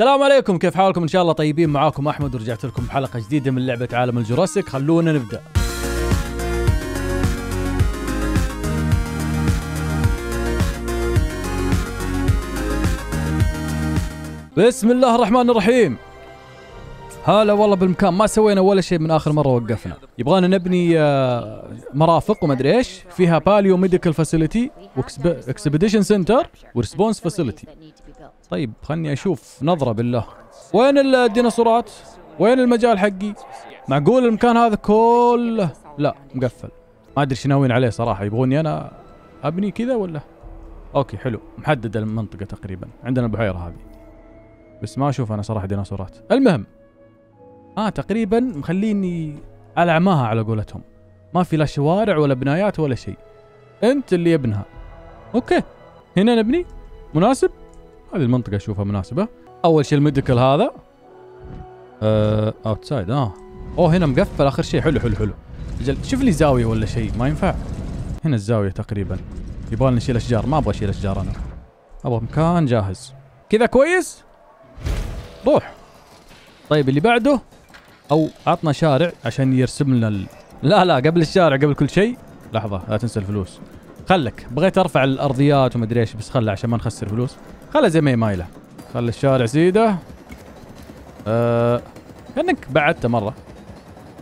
السلام عليكم كيف حالكم ان شاء الله طيبين معاكم احمد ورجعت لكم بحلقه جديده من لعبه عالم الجوراسيك خلونا نبدا بسم الله الرحمن الرحيم هلا والله بالمكان ما سوينا ولا شيء من اخر مره وقفنا يبغانا نبني آه، مرافق ادري ايش فيها باليو ميديكال فاسيلتي واكسبيديشن سنتر وريسبونس فاسيلتي طيب خلني اشوف نظرة بالله وين الديناصورات وين المجال حقي معقول المكان هذا كله لا مقفل ما ادري ايش ناويين عليه صراحة يبغوني انا ابني كذا ولا اوكي حلو محدد المنطقة تقريبا عندنا البحيرة هذه بس ما اشوف انا صراحة ديناصورات المهم اه تقريبا مخليني على اعماها على قولتهم ما في لا شوارع ولا بنايات ولا شيء انت اللي يبنها اوكي هنا نبني مناسب هذه المنطقه اشوفها مناسبه اول شيء الميديكال هذا أه اوتسايد اه اوه هنا مقفل اخر شيء حلو حلو حلو اجل شوف لي زاويه ولا شيء ما ينفع هنا الزاويه تقريبا لنا نشيل اشجار ما ابغى اشيل اشجار انا ابغى مكان جاهز كذا كويس روح طيب اللي بعده او عطنا شارع عشان يرسم لنا ال... لا لا قبل الشارع قبل كل شيء لحظه لا تنسى الفلوس خلك بغيت ارفع الارضيات ومدري ايش بس خله عشان ما نخسر فلوس خلها زي ما هي مايله خلي الشارع سيده أه كانك بعدته مره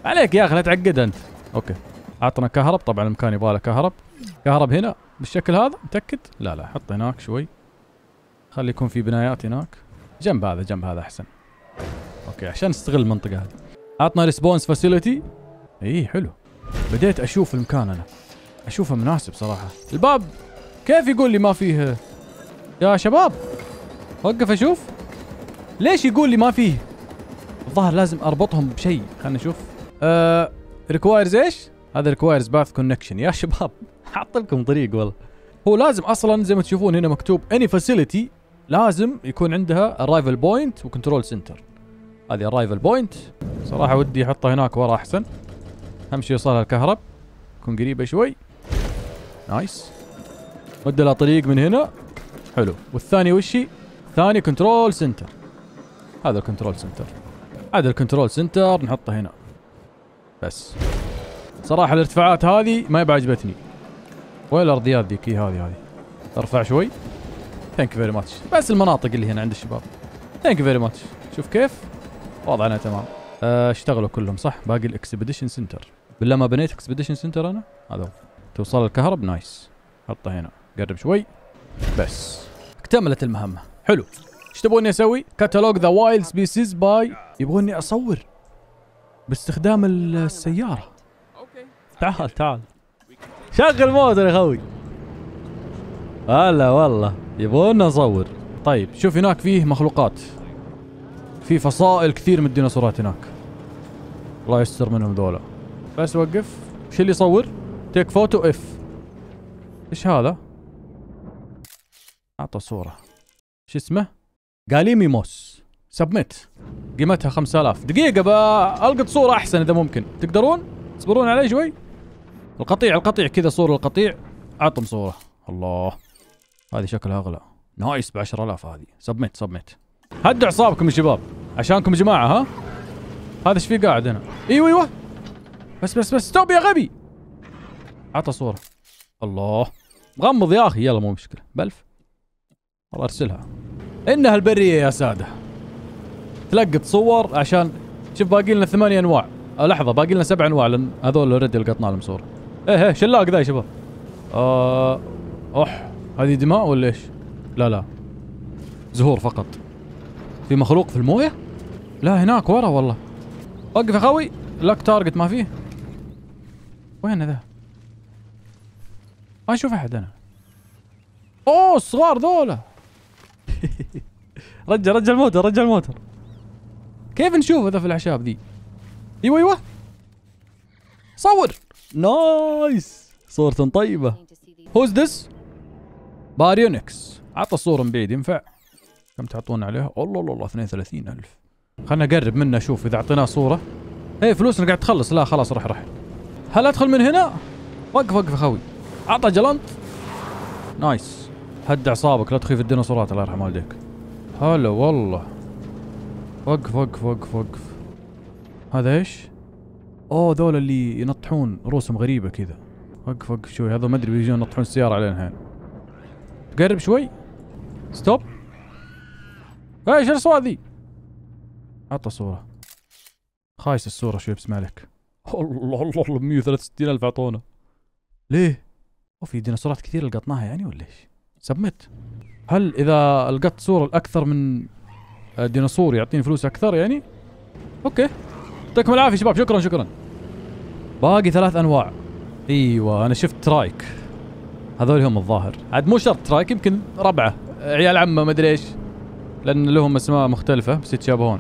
عليك يا اخي لا تعقد انت اوكي عطنا كهرب طبعا المكان يبغى له كهرب كهرب هنا بالشكل هذا متاكد لا لا حط هناك شوي خلي يكون في بنايات هناك جنب هذا جنب هذا احسن اوكي عشان نستغل المنطقه هذه عطنا ريسبونس فاسيلتي اي حلو بديت اشوف المكان انا اشوفه مناسب صراحه الباب كيف يقول لي ما فيه يا شباب وقف اشوف ليش يقول لي ما فيه الظاهر لازم اربطهم بشيء خلنا نشوف أه... ريكوايرز ايش هذا ريكوايرز باث كونكشن يا شباب حاط لكم طريق والله هو لازم اصلا زي ما تشوفون هنا مكتوب اني فاسيلتي لازم يكون عندها ارايفل بوينت وكنترول سنتر هذه ارايفل بوينت صراحه ودي احطها هناك ورا احسن اهم شيء يوصلها الكهرب تكون قريبه شوي نايس مد لها طريق من هنا حلو والثاني وشي ثاني كنترول سنتر هذا الكنترول سنتر هذا الكنترول سنتر نحطه هنا بس صراحة الارتفاعات هذه ما بعجبتني وين الارضيات ذيك هذه هذه ارفع شوي ثانك فيري ماتش بس المناطق اللي هنا عند الشباب ثانك فيري ماتش شوف كيف وضعنا تمام آه، اشتغلوا كلهم صح باقي الاكسبيديشن سنتر بالله ما بنيت اكسبيديشن سنتر انا هذا هو توصل الكهرب نايس حطه هنا قرب شوي بس اكتملت المهمة حلو ايش تبغوني اسوي؟ كاتالوج ذا وايلد سبيسيز باي يبغوني اصور باستخدام السيارة تعال تعال شغل موتر يا خوي هلا والله يبغونا نصور طيب شوف هناك فيه مخلوقات في فصائل كثير من الديناصورات هناك الله يستر منهم ذولا بس وقف شو اللي يصور؟ تيك فوتو اف ايش هذا؟ اعطى صورة شو اسمه؟ موس سبميت قيمتها 5000 دقيقة ألقط صورة أحسن إذا ممكن تقدرون؟ تصبرون علي شوي؟ القطيع القطيع كذا صورة القطيع أعطهم صورة الله هذه شكلها أغلى نايس ب 10000 هذه سبميت سبميت هدوا اعصابكم يا شباب عشانكم جماعة ها؟ هذا ايش فيه قاعد هنا؟ ايوه ايوه بس بس بس ستوب يا غبي أعطى صورة الله مغمض يا اخي يلا مو مشكلة بلف والله ارسلها انها البريه يا ساده تلقط صور عشان شوف باقي لنا ثمانية انواع آه، لحظه باقي لنا سبع انواع لان هذول اوريدي لقطنا لهم صور ايه ايه شلاق ذا يا شباب آه اح هذه دماء ولا ايش؟ لا لا زهور فقط في مخلوق في المويه؟ لا هناك ورا والله وقف يا خوي لك تارجت ما فيه وين ذا؟ ما اشوف احد انا اوه الصغار ذولا رجع رجع الموتر رجع الموتر كيف نشوف هذا في الاعشاب ذي ايوه ايوه صور نايس صورة طيبة هوز ذس باريونكس عطى الصورة من بعيد ينفع كم تعطون عليها الله الله الله 32000 خلنا اقرب منه اشوف اذا اعطيناه صورة ايه فلوسنا قاعد تخلص لا خلاص روح روح هل ادخل من هنا وقف وقف خوي عطى جلنط نايس هد اعصابك لا تخيف الديناصورات الله يرحم والديك هلا والله وقف وقف وقف وقف هذا ايش؟ اوه ذول اللي ينطحون رؤوسهم غريبه كذا وقف وقف شوي هذا ما ادري بيجون ينطحون السياره علينا الحين قرب شوي ستوب إيه، ايش الاصوات ذي؟ عطى صوره خايس الصوره شوي بس مالك الله الله الله 163 الف اعطونا ليه؟ وفي ديناصورات كثير لقطناها يعني ولا ايش؟ سبمت هل اذا القط صوره لاكثر من آه، ديناصور يعطيني فلوس اكثر يعني اوكي يعطيكم العافيه شباب شكرا شكرا باقي ثلاث انواع ايوه انا شفت ترايك هذول هم الظاهر عاد مو شرط ترايك يمكن ربعه عيال عمه ما ادري ايش لان لهم اسماء مختلفه بس يتشابهون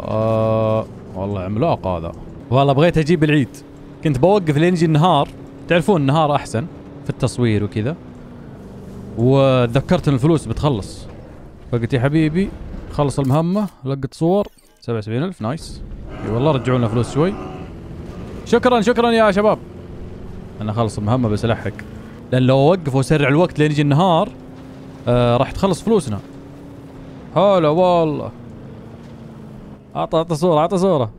آه والله عملاق هذا والله بغيت اجيب العيد كنت بوقف لين يجي النهار تعرفون النهار احسن في التصوير وكذا وتذكرت ان الفلوس بتخلص فقلت يا حبيبي خلص المهمه لقط صور 77000 نايس اي والله رجعوا لنا فلوس شوي شكرا شكرا يا شباب انا خلص المهمه بس الحق لان لو اوقف واسرع الوقت لين يجي النهار آه راح تخلص فلوسنا هلا والله اعطى اعطى صوره اعطى صوره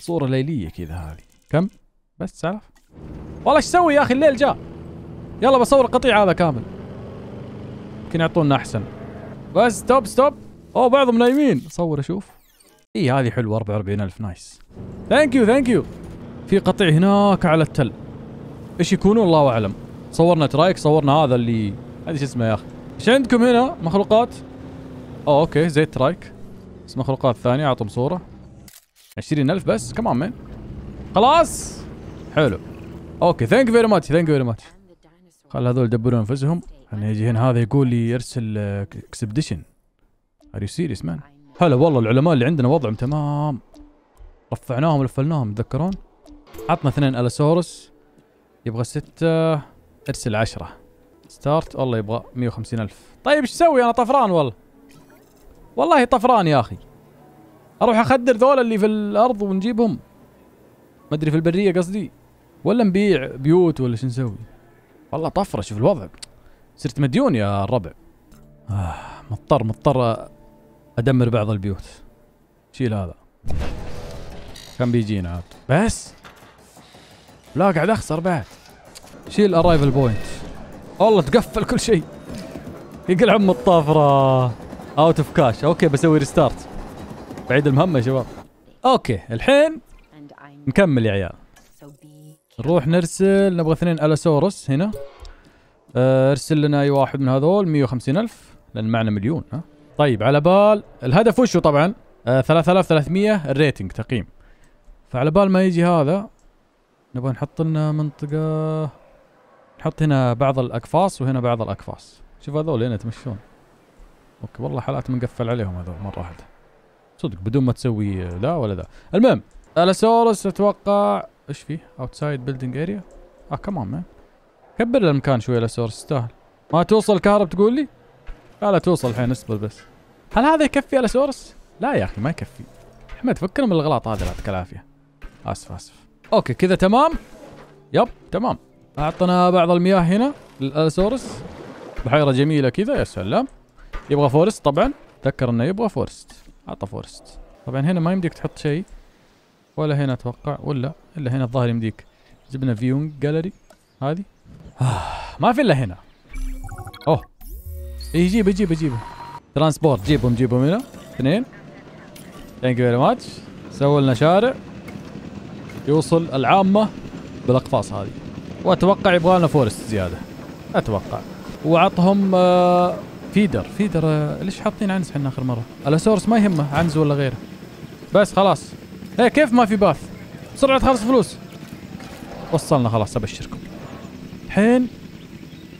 صوره ليليه كذا هذه كم بس سالف والله ايش اسوي يا اخي الليل جاء يلا بصور القطيع هذا كامل يمكن يعطونا احسن بس ستوب ستوب اوه بعضهم نايمين صور اشوف اي هذه حلوه 44000 نايس ثانك يو ثانك يو في قطيع هناك على التل ايش يكون الله اعلم صورنا ترايك صورنا هذا اللي هذا شو اسمه يا اخي ايش عندكم هنا مخلوقات اوه اوكي زيت ترايك بس مخلوقات ثانيه اعطهم صوره 20000 بس كمان مين خلاص حلو اوكي ثانك يو فيري ماتش ثانك يو فيري ماتش خل هذول يدبرون انفسهم انا يجي هنا هذا يقول لي يرسل اكسبديشن ار يو سيريس مان هلا والله العلماء اللي عندنا وضعهم تمام رفعناهم ولفلناهم تذكرون عطنا اثنين الاسورس يبغى ستة ارسل عشرة ستارت والله يبغى 150 الف طيب ايش اسوي انا طفران والله والله طفران يا اخي اروح اخدر ذولا اللي في الارض ونجيبهم ما ادري في البريه قصدي ولا نبيع بيوت ولا شو نسوي والله طفره شوف الوضع صرت مديون يا الربع آه مضطر مضطر ادمر بعض البيوت شيل هذا كان بيجينا عاد بس لا قاعد اخسر بعد شيل ارايفل بوينت والله تقفل كل شيء يقلع ام الطافره اوت اوف كاش اوكي بسوي ريستارت بعيد المهمه يا شباب اوكي الحين نكمل يا عيال نروح نرسل نبغى اثنين الاسورس هنا آه، ارسل لنا اي واحد من هذول 150 الف لان معنا مليون ها طيب على بال الهدف وشو طبعا 3300 آه، الريتنج تقييم فعلى بال ما يجي هذا نبغى نحط لنا منطقه نحط هنا بعض الاقفاص وهنا بعض الاقفاص شوف هذول هنا يتمشون اوكي والله حالات منقفل عليهم هذول مره واحده صدق بدون ما تسوي لا ولا ذا المهم الاسورس اتوقع ايش فيه اوتسايد بيلدينج اريا اه كمان مان كبر المكان شوي لسورس تستاهل ما توصل كهرب تقول لي لا لا توصل الحين اصبر بس هل هذا يكفي على سورس لا يا اخي ما يكفي احمد فكنا من الغلط هذا يعطيك العافيه اسف اسف اوكي كذا تمام يب تمام اعطنا بعض المياه هنا للالسورس آه، بحيره جميله كذا يا سلام يبغى فورست طبعا تذكر انه يبغى فورست اعطى فورست طبعا هنا ما يمديك تحط شيء ولا هنا اتوقع ولا الا هنا الظاهر يمديك جبنا فيونج جاليري هذه آه، ما في الا هنا اوه يجيب إيه، يجيب يجيب ترانسبورت جيبهم جيبهم هنا اثنين ثانك يو فيري ماتش سووا لنا شارع يوصل العامة بالاقفاص هذه واتوقع يبغى لنا فورست زيادة اتوقع وعطهم فيدر آه، فيدر آه، ليش حاطين عنز احنا اخر مرة الاسورس ما يهمه عنز ولا غيره بس خلاص هي إيه، كيف ما في باث بسرعة تخلص فلوس وصلنا خلاص ابشركم الحين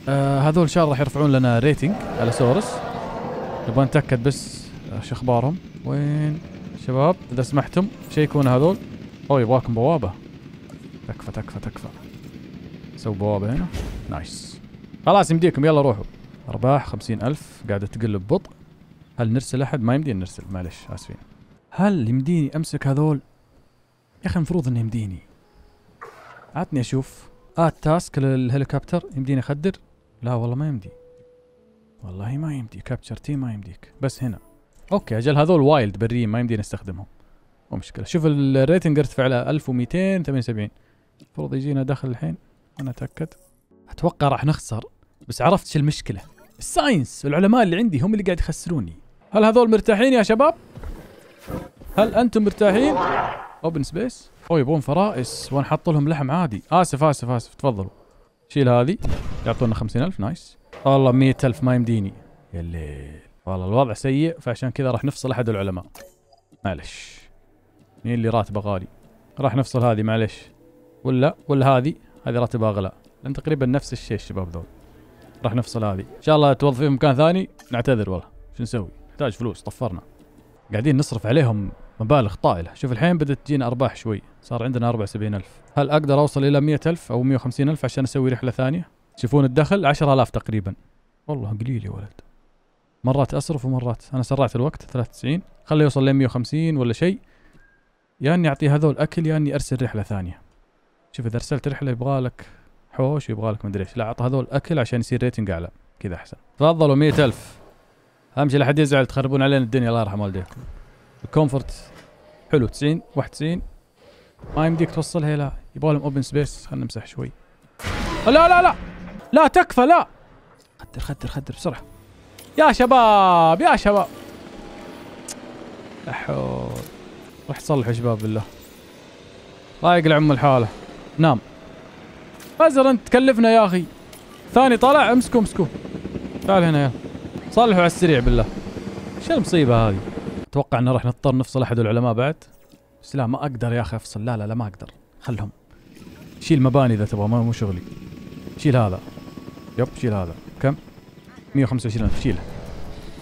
آه هذول ان شاء الله راح يرفعون لنا ريتنج على سورس نبغى نتاكد بس آه، شو اخبارهم وين شباب اذا سمحتم شيكون هذول او يبغاكم بوابه تكفى تكفى تكفى سووا بوابه هنا نايس خلاص يمديكم يلا روحوا ارباح خمسين الف قاعده تقل ببطء هل نرسل احد ما يمدينا نرسل معلش اسفين هل يمديني امسك هذول يا اخي المفروض انه يمديني عطني اشوف اد تاسك للهليكوبتر يمديني اخدر لا والله ما يمدي والله ما يمدي كابتشر تي ما يمديك بس هنا اوكي اجل هذول وايلد بريين ما يمديني نستخدمهم مو مشكله شوف الريتنج ارتفع له 1278 المفروض يجينا دخل الحين انا اتاكد اتوقع راح نخسر بس عرفت شو المشكله الساينس العلماء اللي عندي هم اللي قاعد يخسروني هل هذول مرتاحين يا شباب هل انتم مرتاحين اوبن سبيس طلبوا يبون فرائس ونحط لهم لحم عادي اسف اسف اسف تفضلوا شيل هذه يعطونا 50000 نايس والله 100000 ما يمديني يا الليل والله الوضع سيء فعشان كذا راح نفصل احد العلماء معلش مين اللي راتبه غالي راح نفصل هذه معلش ولا ولا هذه هذه راتبها اغلى لان تقريبا نفس الشيء الشباب ذول راح نفصل هذه ان شاء الله توظفين مكان ثاني نعتذر والله شو نسوي نحتاج فلوس طفرنا قاعدين نصرف عليهم مبالغ طائلة شوف الحين بدأت تجينا أرباح شوي صار عندنا 74 ألف هل أقدر أوصل إلى 100 ألف أو 150 ألف عشان أسوي رحلة ثانية تشوفون الدخل 10000 تقريبا والله قليل يا ولد مرات أصرف ومرات أنا سرعت الوقت 93 خليه يوصل ل 150 ولا شيء يا اني اعطي هذول اكل يا اني ارسل رحله ثانيه شوف اذا ارسلت رحله يبغى لك حوش يبغى لك مدري ايش لا اعطى هذول اكل عشان يصير ريتنج اعلى كذا احسن تفضلوا 100000 اهم شيء لا حد يزعل تخربون علينا الدنيا الله يرحم والديكم الكومفورت حلو 90 91 ما يمديك توصلها لا يبغى لهم اوبن سبيس خلنا نمسح شوي لا لا لا لا تكفى لا خدر خدر خدر بسرعه يا شباب يا شباب لا حول راح تصلحوا شباب بالله ضايق العم الحاله نام فزر انت تكلفنا يا اخي ثاني طلع امسكوا امسكوا تعال هنا يلا صلحوا على السريع بالله شو المصيبه هذه اتوقع انه راح نضطر نفصل احد العلماء بعد بس لا ما اقدر يا اخي افصل لا لا لا ما اقدر خلهم شيل مباني اذا تبغى مو شغلي شيل هذا يب شيل هذا كم 125 الف شيله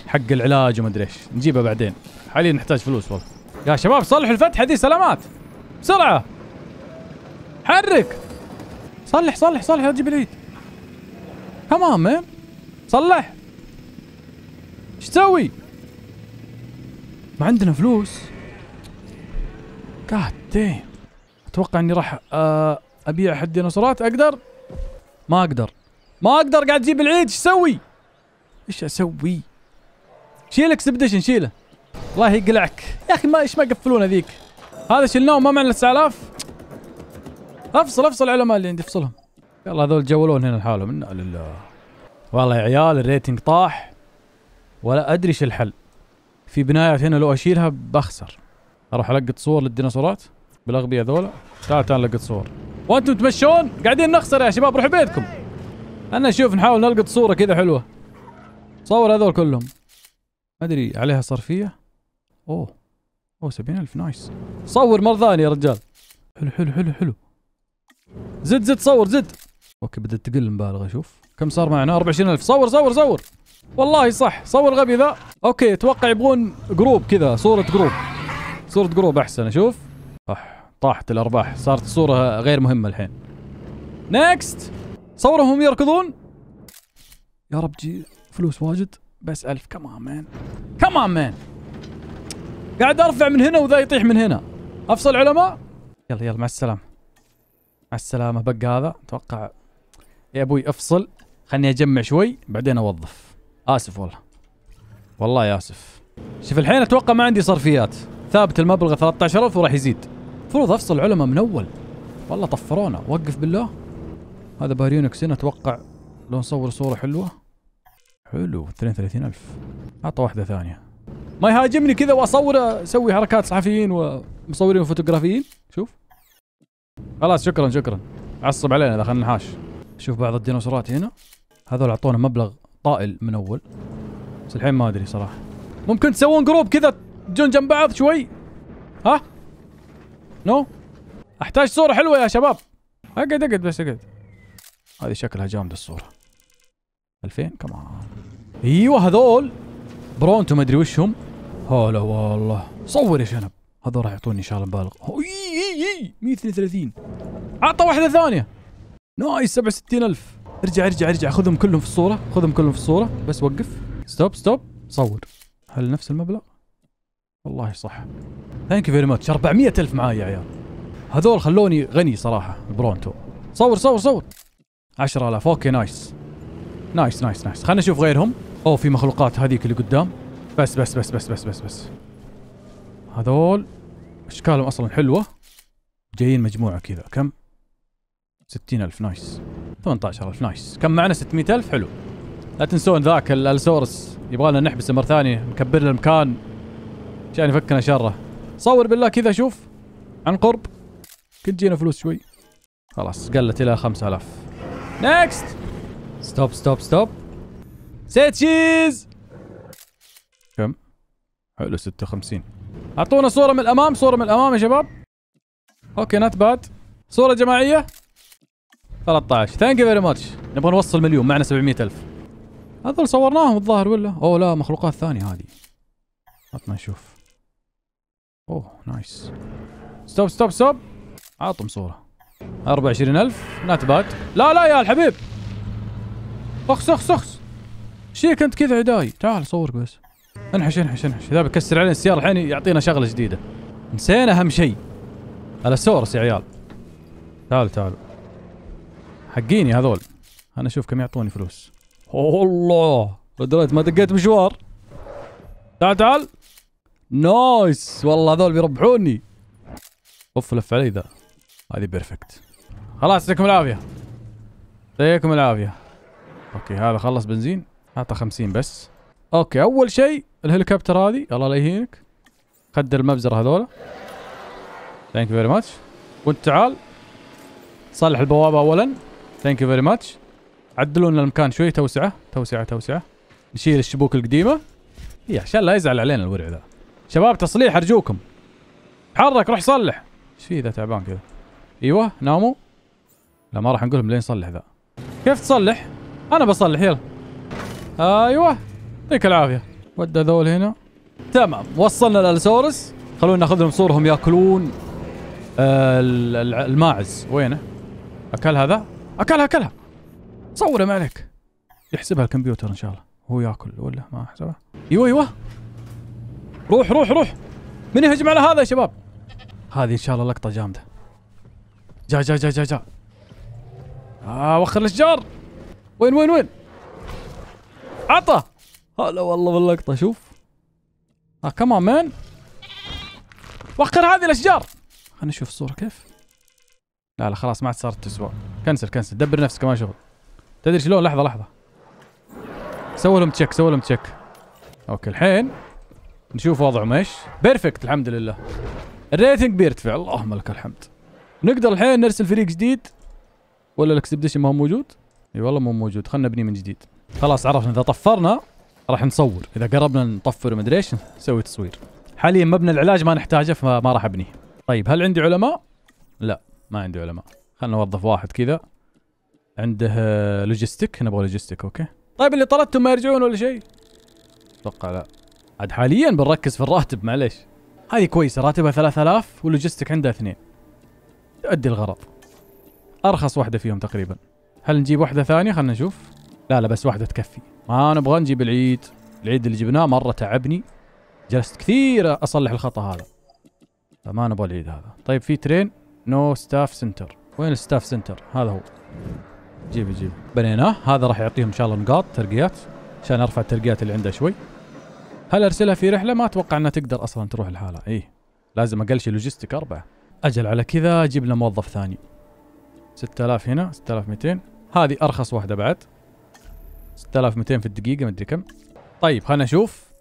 حق العلاج وما ادري ايش نجيبه بعدين حاليا نحتاج فلوس والله يا شباب صلحوا الفتحه دي سلامات بسرعه حرك صلح صلح صلح يا جبريل العيد صلح ايش تسوي ما عندنا فلوس جاد ديم اتوقع اني راح آه، ابيع احد الديناصورات اقدر ما اقدر ما اقدر قاعد تجيب العيد ايش اسوي ايش اسوي شيلك اكسبديشن شيله الله يقلعك يا اخي ما ايش ما قفلون ذيك هذا شلناه ما معنا 9000 افصل افصل العلماء اللي عندي افصلهم يلا هذول جولون هنا لحالهم انا لله والله يا عيال الريتنج طاح ولا ادري ايش الحل في بنايات هنا لو اشيلها بخسر اروح القط صور للديناصورات بالاغبياء ذولا تعال تعال لقط صور وانتم تمشون قاعدين نخسر يا شباب روحوا بيتكم انا اشوف نحاول نلقط صوره كذا حلوه صور هذول كلهم ما ادري عليها صرفيه اوه اوه 70000 نايس صور مره ثانيه يا رجال حلو حلو حلو حلو زد زد صور زد اوكي بدات تقل المبالغه شوف كم صار معنا 24000 صور صور صور والله صح صور غبي ذا اوكي اتوقع يبغون جروب كذا صورة جروب صورة جروب احسن اشوف اح طاحت الارباح صارت الصورة غير مهمة الحين نكست صورهم يركضون يا رب جي فلوس واجد بس ألف كمان مان كمان مان قاعد ارفع من هنا وذا يطيح من هنا افصل علماء يلا يلا مع السلامة مع السلامة بق هذا اتوقع يا ابوي افصل خلني اجمع شوي بعدين اوظف اسف والله والله اسف شوف الحين اتوقع ما عندي صرفيات ثابت المبلغ 13000 وراح يزيد المفروض افصل علماء من اول والله طفرونا وقف بالله هذا باريونكس هنا اتوقع لو نصور صوره حلوه حلو 32000 اعطى واحده ثانيه ما يهاجمني كذا واصور اسوي حركات صحفيين ومصورين وفوتوغرافيين شوف خلاص شكرا شكرا عصب علينا اذا خلنا نحاش شوف بعض الديناصورات هنا هذول اعطونا مبلغ طائل من اول بس الحين ما ادري صراحه ممكن تسوون جروب كذا تجون جنب بعض شوي ها نو احتاج صوره حلوه يا شباب اقعد اقعد بس اقعد هذه شكلها جامده الصوره 2000 كمان ايوه هذول برونتو ما ادري وش هم هلا والله صور يا شنب هذول راح يعطوني ان شاء الله مبالغ اي اي اي 132 عطى واحده ثانيه نايس 67000 ارجع ارجع ارجع خذهم كلهم في الصورة خذهم كلهم في الصورة بس وقف ستوب ستوب صور هل نفس المبلغ؟ والله صح ثانك يو فيري ماتش 400000 معايا يا عيال هذول خلوني غني صراحة برونتو صور صور صور 10000 اوكي نايس نايس نايس نايس خلينا نشوف غيرهم اوه في مخلوقات هذيك اللي قدام بس بس بس بس بس بس بس هذول اشكالهم اصلا حلوه جايين مجموعه كذا كم؟ 60000 نايس 18000 نايس كم معنا 600000 حلو لا تنسون ذاك الالسورس يبغالنا نحبسه مره ثانيه نكبر له المكان عشان يفكنا شره صور بالله كذا شوف عن قرب كنت جينا فلوس شوي خلاص قلت الى 5000 نكست ستوب ستوب ستوب سيتشيز كم حلو 56 اعطونا صوره من الامام صوره من الامام يا شباب اوكي نات باد صوره جماعيه 13 ثانك يو فيري ماتش نبغى نوصل مليون معنا 700000 هذول صورناهم الظاهر ولا اوه لا مخلوقات ثانيه هذه عطنا نشوف اوه نايس ستوب ستوب ستوب اعطهم صوره 24000 نات باد لا لا يا الحبيب اخس اخس اخس شيك انت كذا عداي تعال صورك بس انحش انحش انحش اذا بكسر علينا السياره الحين يعطينا شغله جديده نسينا اهم شيء الاسورس يا عيال تعالوا تعالوا حقيني هذول انا اشوف كم يعطوني فلوس والله لدرجه ما دقيت مشوار تعال تعال نايس والله هذول بيربحوني اوف لف علي ذا هذه بيرفكت خلاص يعطيكم العافيه يعطيكم العافيه اوكي هذا خلص بنزين اعطى 50 بس اوكي اول شيء الهليكوبتر هذه الله لا يهينك خد المبزره هذول ثانك يو فيري ماتش وانت تعال صلح البوابه اولا ثانك يو فيري ماتش عدلوا لنا المكان شوي توسعه توسعه توسعه نشيل الشبوك القديمه يا عشان لا يزعل علينا الورع ذا شباب تصليح ارجوكم حرك روح صلح ايش في ذا تعبان كذا ايوه ناموا لا ما راح نقولهم لين صلح ذا كيف تصلح انا بصلح يلا ايوه يعطيك العافيه ودى ذول هنا تمام وصلنا للسورس خلونا ناخذ لهم صورهم ياكلون آه الماعز وينه اكل هذا اكلها اكلها صوره ما عليك يحسبها الكمبيوتر ان شاء الله هو ياكل ولا ما حسبها ايوه ايوه روح روح روح من يهجم على هذا يا شباب هذه ان شاء الله لقطه جامده جا جا جا جا جا آه وخر الاشجار وين وين وين عطى هلا والله باللقطه شوف اه كمان مان وخر هذه الاشجار خلينا نشوف الصوره كيف لا لا خلاص ما عاد صارت تسوى كنسل كنسل دبر نفسك ما شغل تدري شلون لحظه لحظه سووا لهم تشيك سووا لهم تشيك اوكي الحين نشوف وضعهم ايش بيرفكت الحمد لله الريتنج بيرتفع اللهم لك الحمد نقدر الحين نرسل فريق جديد ولا الاكسبديشن ما هو موجود اي والله مو موجود خلنا نبني من جديد خلاص عرفنا اذا طفرنا راح نصور اذا قربنا نطفر ومدري ايش نسوي تصوير حاليا مبنى العلاج ما نحتاجه فما راح ابنيه طيب هل عندي علماء لا ما عندي علماء خلنا نوظف واحد كذا عنده لوجيستيك نبغى لوجيستيك اوكي طيب اللي طردتهم ما يرجعون ولا شيء اتوقع لا عاد حاليا بنركز في الراتب معليش هذه كويسه راتبها 3000 ولوجيستيك عندها اثنين تؤدي الغرض ارخص واحده فيهم تقريبا هل نجيب واحده ثانيه خلينا نشوف لا لا بس واحده تكفي ما نبغى نجيب العيد العيد اللي جبناه مره تعبني جلست كثير اصلح الخطا هذا فما نبغى العيد هذا طيب في ترين نو ستاف سنتر وين الستاف سنتر هذا هو جيب جيب بنيناه هذا راح يعطيهم ان شاء الله نقاط ترقيات عشان ارفع الترقيات اللي عنده شوي هل ارسلها في رحله ما اتوقع انها تقدر اصلا تروح لحالها اي لازم اقل شيء لوجيستيك اربعه اجل على كذا جيب لنا موظف ثاني 6000 هنا 6200 هذه ارخص واحده بعد 6200 في الدقيقه مدري كم طيب خلنا نشوف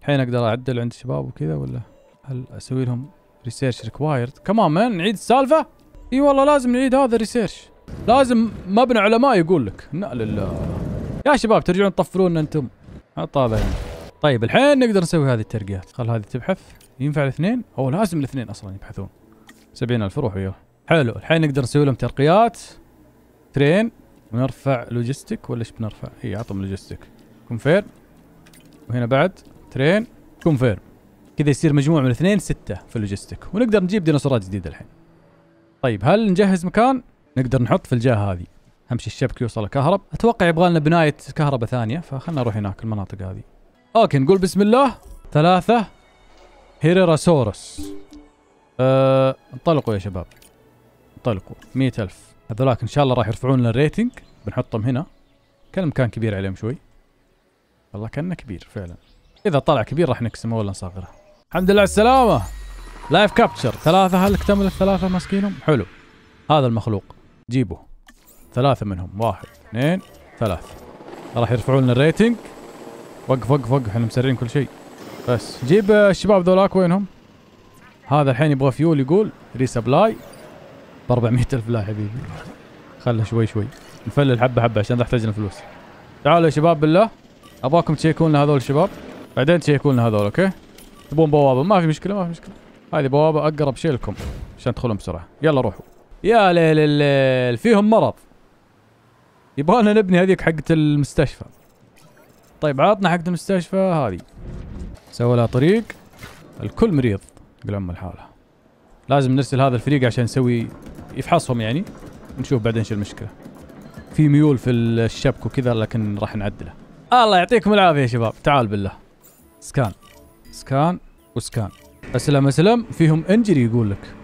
الحين اقدر اعدل عند الشباب وكذا ولا هل اسوي لهم ريسيرش ريكوايرد كمان من نعيد السالفه اي والله لازم نعيد هذا الريسيرش لازم مبنى علماء يقول لك لا لله يا شباب ترجعون تطفلونا انتم طابع طيب الحين نقدر نسوي هذه الترقيات خل هذه تبحث ينفع الاثنين او لازم الاثنين اصلا يبحثون سبعين ألف روح وياه حلو الحين نقدر نسوي لهم ترقيات ترين ونرفع لوجيستيك ولا ايش بنرفع؟ اي اعطهم لوجيستيك كونفير وهنا بعد ترين كونفير كذا يصير مجموع من اثنين ستة في اللوجستيك ونقدر نجيب ديناصورات جديدة الحين طيب هل نجهز مكان نقدر نحط في الجهة هذه همشي الشبك يوصل الكهرب اتوقع يبغى لنا بناية كهرباء ثانية فخلنا نروح هناك المناطق هذه اوكي نقول بسم الله ثلاثة هيريراسورس أه... انطلقوا يا شباب انطلقوا مية ألف هذولاك ان شاء الله راح يرفعون لنا الريتنج بنحطهم هنا كان مكان كبير عليهم شوي والله كانه كبير فعلا اذا طلع كبير راح نقسمه ولا نصغره الحمد لله على السلامة لايف كابتشر ثلاثة هل اكتمل الثلاثة ماسكينهم؟ حلو هذا المخلوق جيبه ثلاثة منهم واحد اثنين ثلاثة راح يرفعوا لنا الريتنج وقف وقف وقف احنا مسرين كل شيء بس جيب آه، الشباب ذولاك وينهم؟ هذا الحين يبغى فيول يقول ريسبلاي ب 400 الف لا حبيبي خله شوي شوي نفلل حبه حبه عشان تحتاج لنا فلوس تعالوا يا شباب بالله ابغاكم تشيكون لنا هذول الشباب بعدين تشيكون لنا هذول اوكي تبون بوابه ما في مشكله ما في مشكله هذه بوابه اقرب شيء لكم عشان تدخلون بسرعه يلا روحوا يا ليل الليل فيهم مرض يبغالنا نبني هذيك حقت المستشفى طيب عطنا حقت المستشفى هذه سوى لها طريق الكل مريض قل عم الحالة لازم نرسل هذا الفريق عشان نسوي يفحصهم يعني نشوف بعدين شو المشكله في ميول في الشبك وكذا لكن راح نعدله الله يعطيكم العافيه يا شباب تعال بالله سكان سكان وسكان اسلم اسلم فيهم انجري يقول لك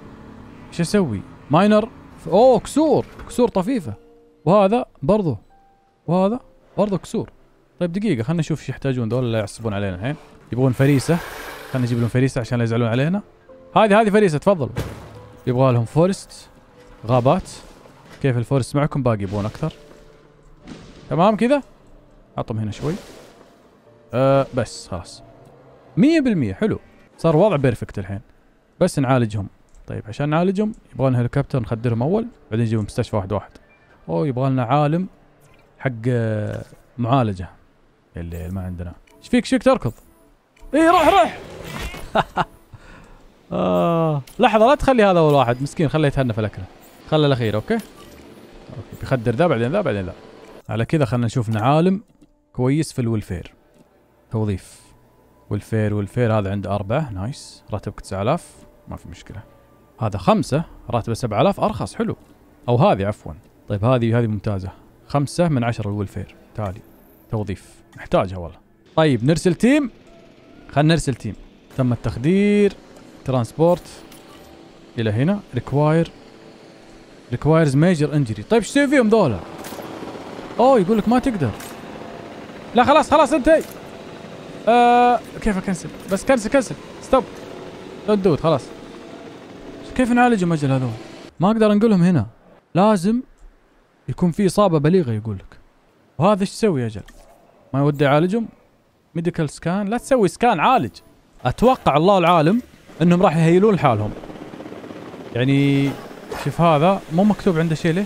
شو اسوي ماينر اوه كسور كسور طفيفه وهذا برضو وهذا برضو كسور طيب دقيقه خلينا نشوف ايش يحتاجون دول لا يعصبون علينا الحين يبغون فريسه خلينا نجيب لهم فريسه عشان لا يزعلون علينا هذه هذه فريسه تفضل يبغى لهم فورست غابات كيف الفورست معكم باقي يبغون اكثر تمام كذا اعطهم هنا شوي أه بس خلاص 100% حلو صار وضع بيرفكت الحين بس نعالجهم طيب عشان نعالجهم يبغى لنا هليكوبتر نخدرهم اول بعدين نجيبهم مستشفى واحد واحد او يبغى لنا عالم حق آه، معالجه اللي ما عندنا ايش فيك شيك تركض اي روح روح آه. لحظه لا تخلي هذا اول واحد مسكين خليه يتهنى في الاكله خله الاخير اوكي اوكي بيخدر ذا بعدين ذا بعدين ذا على كذا خلينا نشوف عالم كويس في الولفير توظيف والفير والفير هذا عنده أربعة نايس راتبك 9000 ما في مشكلة هذا خمسة راتبه 7000 أرخص حلو أو هذه عفوا طيب هذه هذه ممتازة خمسة من عشرة الولفير تعالي توظيف نحتاجها والله طيب نرسل تيم خلنا نرسل تيم تم التخدير ترانسبورت إلى هنا ريكواير ريكوايرز ميجر انجري طيب ايش تسوي فيهم ذولا؟ اوه يقول لك ما تقدر لا خلاص خلاص انتهي آه كيف اكنسل بس كنسل كنسل ستوب دونت دوت خلاص كيف نعالج المجل هذول ما اقدر انقلهم هنا لازم يكون في اصابه بليغه يقول لك وهذا ايش يسوي اجل ما يودي يعالجهم ميديكال سكان لا تسوي سكان عالج اتوقع الله العالم انهم راح يهيلون لحالهم يعني شوف هذا مو مكتوب عنده شيء ليه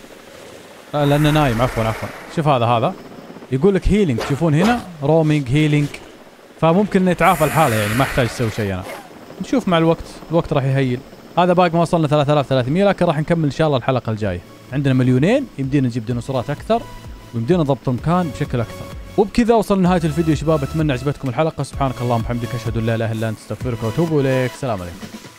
لانه نايم عفوا عفوا شوف هذا هذا يقول لك هيلينج تشوفون هنا رومينج هيلينج فممكن نتعافى الحاله يعني ما احتاج اسوي شيء انا نشوف مع الوقت الوقت راح يهيل هذا باقي ما وصلنا 3300 لكن راح نكمل ان شاء الله الحلقه الجايه عندنا مليونين يمدينا نجيب ديناصورات اكثر ويمدينا نضبط المكان بشكل اكثر وبكذا وصلنا لنهايه الفيديو شباب اتمنى عجبتكم الحلقه سبحانك اللهم وبحمدك اشهد ان لا اله الا انت استغفرك واتوب اليك السلام عليكم